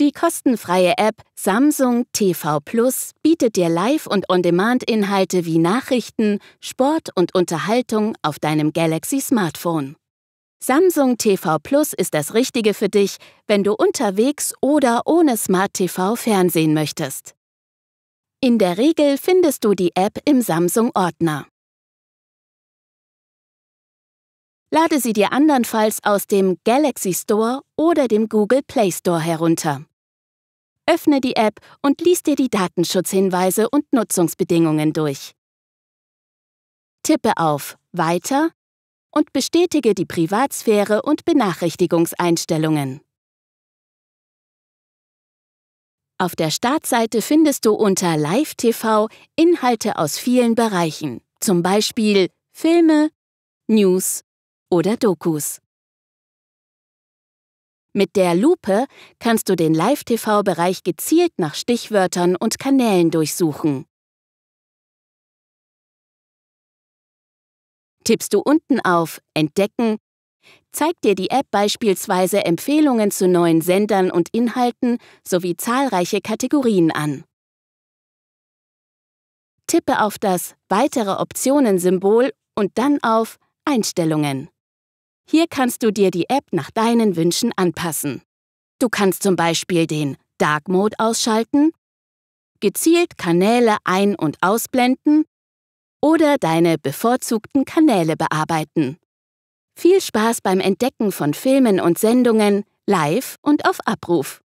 Die kostenfreie App Samsung TV Plus bietet dir Live- und On-Demand-Inhalte wie Nachrichten, Sport und Unterhaltung auf deinem Galaxy Smartphone. Samsung TV Plus ist das Richtige für dich, wenn du unterwegs oder ohne Smart TV fernsehen möchtest. In der Regel findest du die App im Samsung-Ordner. Lade sie dir andernfalls aus dem Galaxy Store oder dem Google Play Store herunter öffne die App und lies dir die Datenschutzhinweise und Nutzungsbedingungen durch. Tippe auf Weiter und bestätige die Privatsphäre und Benachrichtigungseinstellungen. Auf der Startseite findest du unter Live TV Inhalte aus vielen Bereichen, zum Beispiel Filme, News oder Dokus. Mit der Lupe kannst du den Live-TV-Bereich gezielt nach Stichwörtern und Kanälen durchsuchen. Tippst du unten auf Entdecken, zeigt dir die App beispielsweise Empfehlungen zu neuen Sendern und Inhalten sowie zahlreiche Kategorien an. Tippe auf das Weitere Optionen-Symbol und dann auf Einstellungen. Hier kannst du dir die App nach deinen Wünschen anpassen. Du kannst zum Beispiel den Dark Mode ausschalten, gezielt Kanäle ein- und ausblenden oder deine bevorzugten Kanäle bearbeiten. Viel Spaß beim Entdecken von Filmen und Sendungen live und auf Abruf.